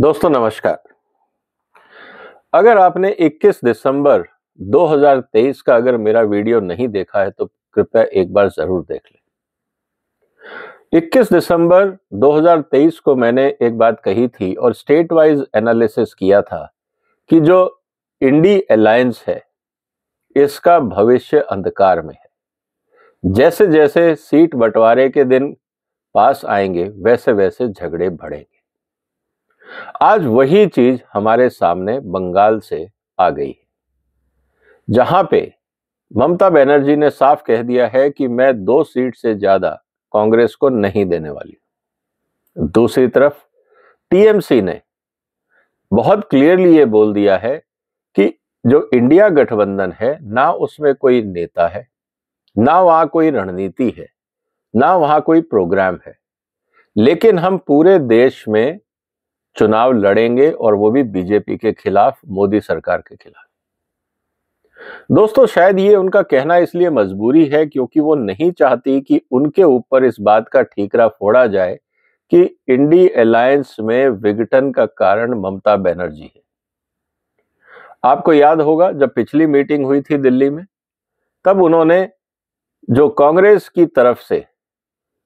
दोस्तों नमस्कार अगर आपने 21 दिसंबर 2023 का अगर मेरा वीडियो नहीं देखा है तो कृपया एक बार जरूर देख लें 21 दिसंबर 2023 को मैंने एक बात कही थी और स्टेट वाइज एनालिसिस किया था कि जो इंडी अलायंस है इसका भविष्य अंधकार में है जैसे जैसे सीट बंटवारे के दिन पास आएंगे वैसे वैसे झगड़े बढ़ेंगे आज वही चीज हमारे सामने बंगाल से आ गई है जहां पे ममता बनर्जी ने साफ कह दिया है कि मैं दो सीट से ज्यादा कांग्रेस को नहीं देने वाली दूसरी तरफ टीएमसी ने बहुत क्लियरली ये बोल दिया है कि जो इंडिया गठबंधन है ना उसमें कोई नेता है ना वहां कोई रणनीति है ना वहां कोई प्रोग्राम है लेकिन हम पूरे देश में चुनाव लड़ेंगे और वो भी बीजेपी के खिलाफ मोदी सरकार के खिलाफ दोस्तों शायद ये उनका कहना इसलिए मजबूरी है क्योंकि वो नहीं चाहती कि उनके ऊपर इस बात का ठीकरा फोड़ा जाए कि इंडी अलायंस में विघटन का कारण ममता बनर्जी है आपको याद होगा जब पिछली मीटिंग हुई थी दिल्ली में तब उन्होंने जो कांग्रेस की तरफ से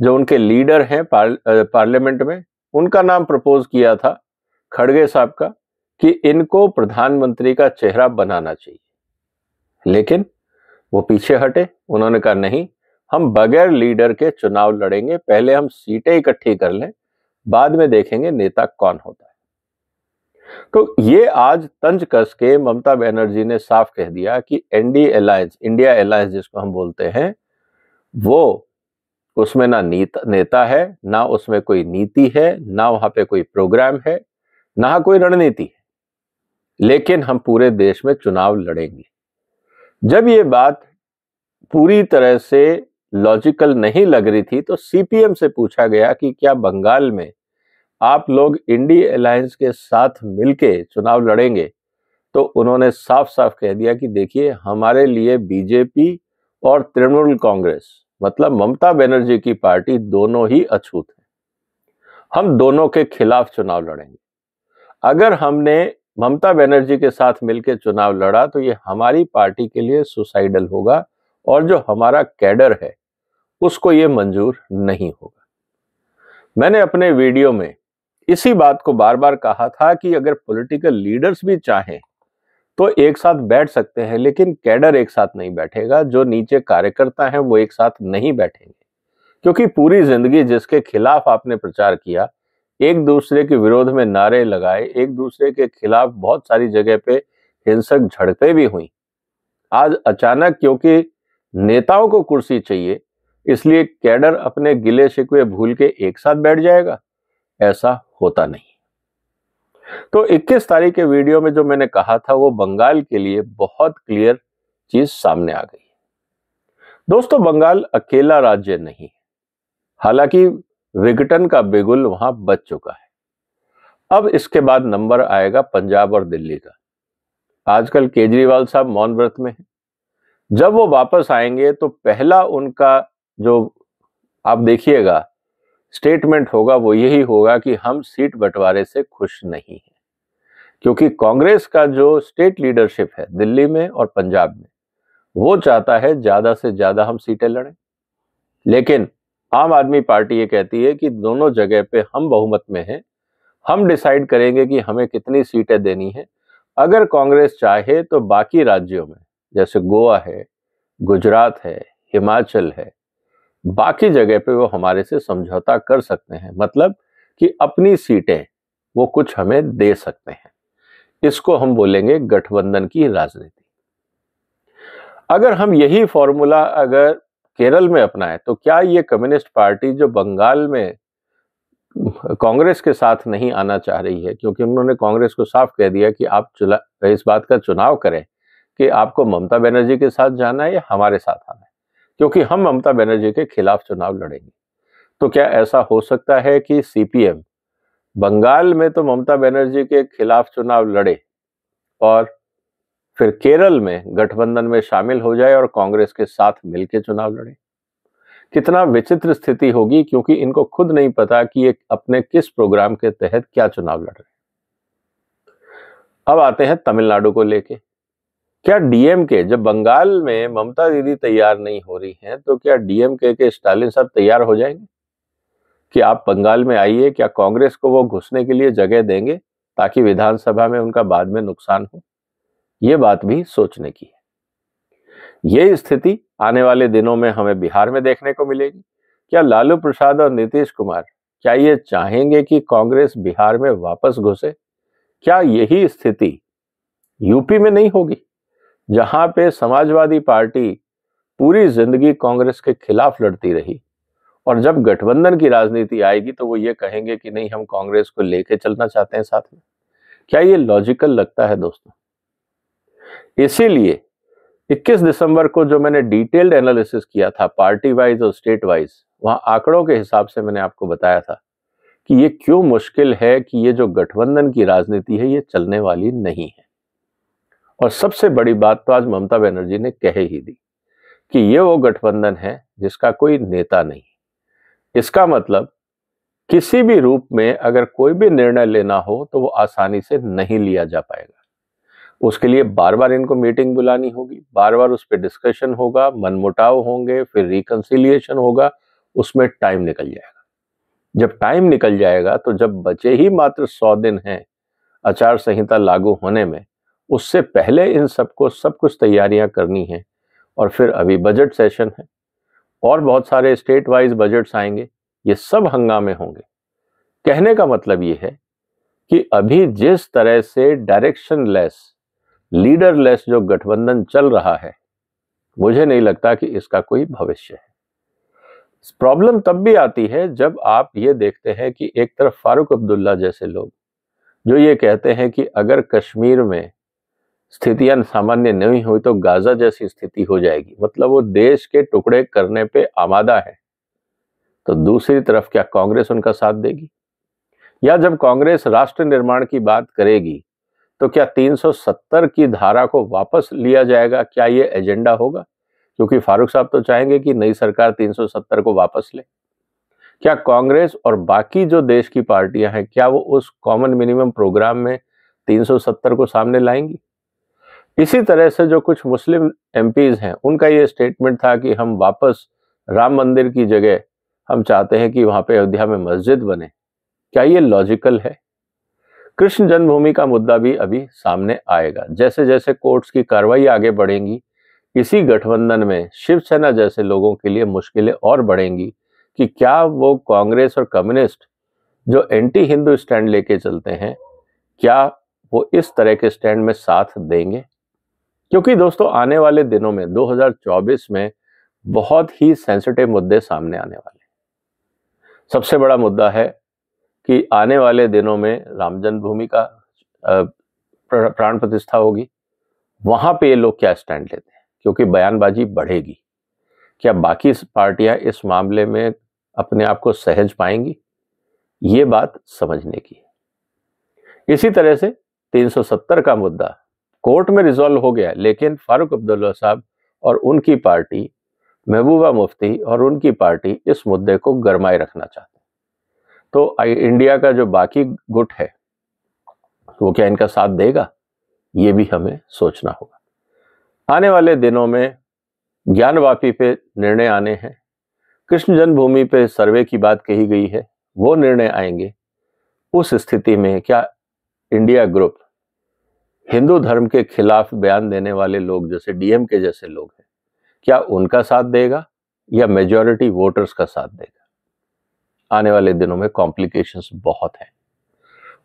जो उनके लीडर हैं पार्लियामेंट में उनका नाम प्रपोज किया था खड़गे साहब का कि इनको प्रधानमंत्री का चेहरा बनाना चाहिए लेकिन वो पीछे हटे उन्होंने कहा नहीं हम बगैर लीडर के चुनाव लड़ेंगे पहले हम सीटें इकट्ठी कर लें बाद में देखेंगे नेता कौन होता है तो ये आज तंज कस के ममता बनर्जी ने साफ कह दिया कि एनडी अलायंस इंडिया अलायंस जिसको हम बोलते हैं वो उसमें ना नीत नेता है ना उसमें कोई नीति है ना वहां पे कोई प्रोग्राम है ना कोई रणनीति है लेकिन हम पूरे देश में चुनाव लड़ेंगे जब ये बात पूरी तरह से लॉजिकल नहीं लग रही थी तो सीपीएम से पूछा गया कि क्या बंगाल में आप लोग इंडी अलायंस के साथ मिलके चुनाव लड़ेंगे तो उन्होंने साफ साफ कह दिया कि देखिए हमारे लिए बीजेपी और तृणमूल कांग्रेस मतलब ममता बनर्जी की पार्टी दोनों ही अछूत है हम दोनों के खिलाफ चुनाव लड़ेंगे अगर हमने ममता बनर्जी के साथ मिलकर चुनाव लड़ा तो ये हमारी पार्टी के लिए सुसाइडल होगा और जो हमारा कैडर है उसको ये मंजूर नहीं होगा मैंने अपने वीडियो में इसी बात को बार बार कहा था कि अगर पॉलिटिकल लीडर्स भी चाहें तो एक साथ बैठ सकते हैं लेकिन कैडर एक साथ नहीं बैठेगा जो नीचे कार्यकर्ता हैं वो एक साथ नहीं बैठेंगे क्योंकि पूरी जिंदगी जिसके खिलाफ आपने प्रचार किया एक दूसरे के विरोध में नारे लगाए एक दूसरे के खिलाफ बहुत सारी जगह पे हिंसक झड़पें भी हुई आज अचानक क्योंकि नेताओं को कुर्सी चाहिए इसलिए कैडर अपने गिले शिकवे भूल के एक साथ बैठ जाएगा ऐसा होता नहीं तो 21 तारीख के वीडियो में जो मैंने कहा था वो बंगाल के लिए बहुत क्लियर चीज सामने आ गई दोस्तों बंगाल अकेला राज्य नहीं है हालांकि विघटन का बिगुल वहां बच चुका है अब इसके बाद नंबर आएगा पंजाब और दिल्ली का आजकल केजरीवाल साहब मौन व्रत में है जब वो वापस आएंगे तो पहला उनका जो आप देखिएगा स्टेटमेंट होगा वो यही होगा कि हम सीट बंटवारे से खुश नहीं हैं क्योंकि कांग्रेस का जो स्टेट लीडरशिप है दिल्ली में और पंजाब में वो चाहता है ज़्यादा से ज़्यादा हम सीटें लड़ें लेकिन आम आदमी पार्टी ये कहती है कि दोनों जगह पे हम बहुमत में हैं हम डिसाइड करेंगे कि हमें कितनी सीटें देनी है अगर कांग्रेस चाहे तो बाकी राज्यों में जैसे गोवा है गुजरात है हिमाचल है बाकी जगह पे वो हमारे से समझौता कर सकते हैं मतलब कि अपनी सीटें वो कुछ हमें दे सकते हैं इसको हम बोलेंगे गठबंधन की राजनीति अगर हम यही फॉर्मूला अगर केरल में अपनाएं तो क्या ये कम्युनिस्ट पार्टी जो बंगाल में कांग्रेस के साथ नहीं आना चाह रही है क्योंकि उन्होंने कांग्रेस को साफ कह दिया कि आप इस बात का चुनाव करें कि आपको ममता बनर्जी के साथ जाना है या हमारे साथ आना क्योंकि हम ममता बनर्जी के खिलाफ चुनाव लड़ेंगे तो क्या ऐसा हो सकता है कि सीपीएम बंगाल में तो ममता बनर्जी के खिलाफ चुनाव लड़े और फिर केरल में गठबंधन में शामिल हो जाए और कांग्रेस के साथ मिलकर चुनाव लड़े कितना विचित्र स्थिति होगी क्योंकि इनको खुद नहीं पता कि ये अपने किस प्रोग्राम के तहत क्या चुनाव लड़ रहे हैं अब आते हैं तमिलनाडु को लेके क्या डीएम के जब बंगाल में ममता दीदी तैयार नहीं हो रही हैं तो क्या डीएम के के स्टालिन साहब तैयार हो जाएंगे कि आप बंगाल में आइए क्या कांग्रेस को वो घुसने के लिए जगह देंगे ताकि विधानसभा में उनका बाद में नुकसान हो ये बात भी सोचने की है ये स्थिति आने वाले दिनों में हमें बिहार में देखने को मिलेगी क्या लालू प्रसाद और नीतीश कुमार क्या ये चाहेंगे कि कांग्रेस बिहार में वापस घुसे क्या यही स्थिति यूपी में नहीं होगी जहां पे समाजवादी पार्टी पूरी जिंदगी कांग्रेस के खिलाफ लड़ती रही और जब गठबंधन की राजनीति आएगी तो वो ये कहेंगे कि नहीं हम कांग्रेस को लेके चलना चाहते हैं साथ में क्या ये लॉजिकल लगता है दोस्तों इसीलिए 21 दिसंबर को जो मैंने डिटेल्ड एनालिसिस किया था पार्टी वाइज और स्टेट वाइज वहां आंकड़ों के हिसाब से मैंने आपको बताया था कि ये क्यों मुश्किल है कि ये जो गठबंधन की राजनीति है ये चलने वाली नहीं है और सबसे बड़ी बात तो आज ममता बनर्जी ने कह ही दी कि ये वो गठबंधन है जिसका कोई नेता नहीं इसका मतलब किसी भी रूप में अगर कोई भी निर्णय लेना हो तो वो आसानी से नहीं लिया जा पाएगा उसके लिए बार बार इनको मीटिंग बुलानी होगी बार बार उस पर डिस्कशन होगा मनमुटाव होंगे फिर रिकन्सिलिएशन होगा उसमें टाइम निकल जाएगा जब टाइम निकल जाएगा तो जब बचे ही मात्र सौ दिन हैं आचार संहिता लागू होने में उससे पहले इन सबको सब कुछ तैयारियां करनी है और फिर अभी बजट सेशन है और बहुत सारे स्टेट वाइज बजट्स आएंगे ये सब हंगामे होंगे कहने का मतलब ये है कि अभी जिस तरह से डायरेक्शन लेस लीडर लेस जो गठबंधन चल रहा है मुझे नहीं लगता कि इसका कोई भविष्य है प्रॉब्लम तब भी आती है जब आप ये देखते हैं कि एक तरफ फारूक अब्दुल्ला जैसे लोग जो ये कहते हैं कि अगर कश्मीर में स्थितियां सामान्य नहीं हुई तो गाजा जैसी स्थिति हो जाएगी मतलब वो देश के टुकड़े करने पे आमादा है तो दूसरी तरफ क्या कांग्रेस उनका साथ देगी या जब कांग्रेस राष्ट्र निर्माण की बात करेगी तो क्या 370 की धारा को वापस लिया जाएगा क्या ये एजेंडा होगा क्योंकि फारूक साहब तो चाहेंगे कि नई सरकार 370 को वापस ले क्या कांग्रेस और बाकी जो देश की पार्टियां हैं क्या वो उस कॉमन मिनिमम प्रोग्राम में 370 को सामने लाएंगी इसी तरह से जो कुछ मुस्लिम एम हैं उनका ये स्टेटमेंट था कि हम वापस राम मंदिर की जगह हम चाहते हैं कि वहाँ पे अयोध्या में मस्जिद बने क्या ये लॉजिकल है कृष्ण जन्मभूमि का मुद्दा भी अभी सामने आएगा जैसे जैसे कोर्ट्स की कार्रवाई आगे बढ़ेंगी इसी गठबंधन में शिवसेना जैसे लोगों के लिए मुश्किलें और बढ़ेंगी कि क्या वो कांग्रेस और कम्युनिस्ट जो एंटी हिंदू स्टैंड लेके चलते हैं क्या वो इस तरह के स्टैंड में साथ देंगे क्योंकि दोस्तों आने वाले दिनों में 2024 में बहुत ही सेंसिटिव मुद्दे सामने आने वाले हैं सबसे बड़ा मुद्दा है कि आने वाले दिनों में राम जन्मभूमि का प्राण प्रतिष्ठा होगी वहां पे ये लोग क्या स्टैंड लेते हैं क्योंकि बयानबाजी बढ़ेगी क्या बाकी पार्टियां इस मामले में अपने आप को सहज पाएंगी ये बात समझने की है इसी तरह से 370 का मुद्दा कोर्ट में रिजॉल्व हो गया लेकिन फारूक अब्दुल्ला साहब और उनकी पार्टी महबूबा मुफ्ती और उनकी पार्टी इस मुद्दे को गरमाए रखना चाहते हैं तो इंडिया का जो बाकी गुट है वो क्या इनका साथ देगा ये भी हमें सोचना होगा आने वाले दिनों में ज्ञानवापी पे निर्णय आने हैं कृष्ण जन्मभूमि पे सर्वे की बात कही गई है वो निर्णय आएंगे उस स्थिति में क्या इंडिया ग्रुप हिंदू धर्म के खिलाफ बयान देने वाले लोग जैसे डीएम के जैसे लोग हैं क्या उनका साथ देगा या मेजॉरिटी वोटर्स का साथ देगा आने वाले दिनों में कॉम्प्लिकेशंस बहुत हैं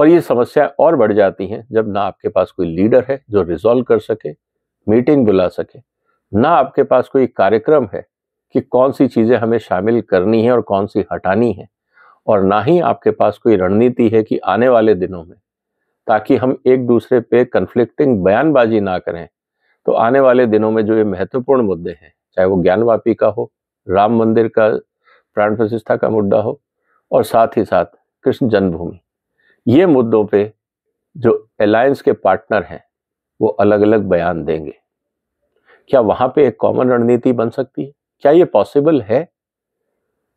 और ये समस्याएं और बढ़ जाती हैं जब ना आपके पास कोई लीडर है जो रिजॉल्व कर सके मीटिंग बुला सके ना आपके पास कोई कार्यक्रम है कि कौन सी चीज़ें हमें शामिल करनी है और कौन सी हटानी है और ना ही आपके पास कोई रणनीति है कि आने वाले दिनों में ताकि हम एक दूसरे पे कन्फ्लिक्टिंग बयानबाजी ना करें तो आने वाले दिनों में जो ये महत्वपूर्ण मुद्दे हैं चाहे वो ज्ञानवापी का हो राम मंदिर का प्राण प्रतिष्ठा का मुद्दा हो और साथ ही साथ कृष्ण जन्मभूमि ये मुद्दों पे जो अलायंस के पार्टनर हैं वो अलग अलग बयान देंगे क्या वहां पे एक कॉमन रणनीति बन सकती है क्या ये पॉसिबल है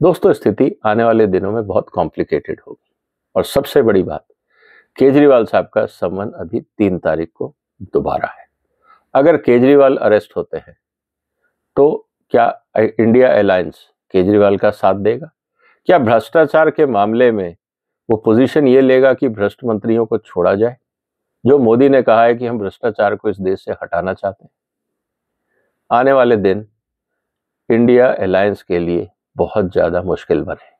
दोस्तों स्थिति आने वाले दिनों में बहुत कॉम्प्लिकेटेड होगी और सबसे बड़ी बात केजरीवाल साहब का समन अभी तीन तारीख को दोबारा है अगर केजरीवाल अरेस्ट होते हैं तो क्या इंडिया अलायंस केजरीवाल का साथ देगा क्या भ्रष्टाचार के मामले में वो पोजीशन ये लेगा कि भ्रष्ट मंत्रियों को छोड़ा जाए जो मोदी ने कहा है कि हम भ्रष्टाचार को इस देश से हटाना चाहते हैं आने वाले दिन इंडिया अलायंस के लिए बहुत ज़्यादा मुश्किल बने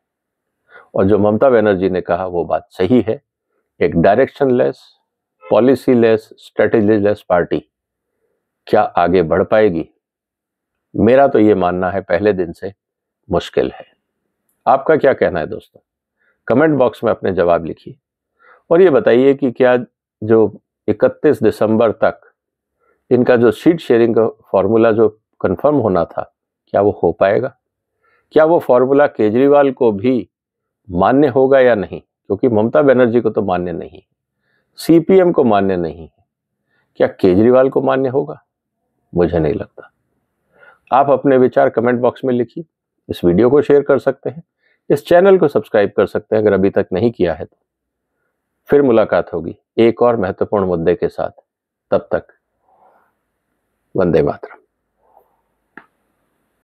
और जो ममता बनर्जी ने कहा वो बात सही है एक less policy less strategy less party क्या आगे बढ़ पाएगी मेरा तो ये मानना है पहले दिन से मुश्किल है आपका क्या कहना है दोस्तों कमेंट बॉक्स में अपने जवाब लिखिए और ये बताइए कि क्या जो 31 दिसंबर तक इनका जो सीट शेयरिंग का फॉर्मूला जो कंफर्म होना था क्या वो हो पाएगा क्या वो फॉर्मूला केजरीवाल को भी मान्य होगा या नहीं क्योंकि ममता बनर्जी को तो मान्य नहीं सीपीएम को मान्य नहीं है क्या केजरीवाल को मान्य होगा मुझे नहीं लगता आप अपने विचार कमेंट बॉक्स में लिखिए इस वीडियो को शेयर कर सकते हैं इस चैनल को सब्सक्राइब कर सकते हैं अगर अभी तक नहीं किया है तो फिर मुलाकात होगी एक और महत्वपूर्ण मुद्दे के साथ तब तक वंदे मातरम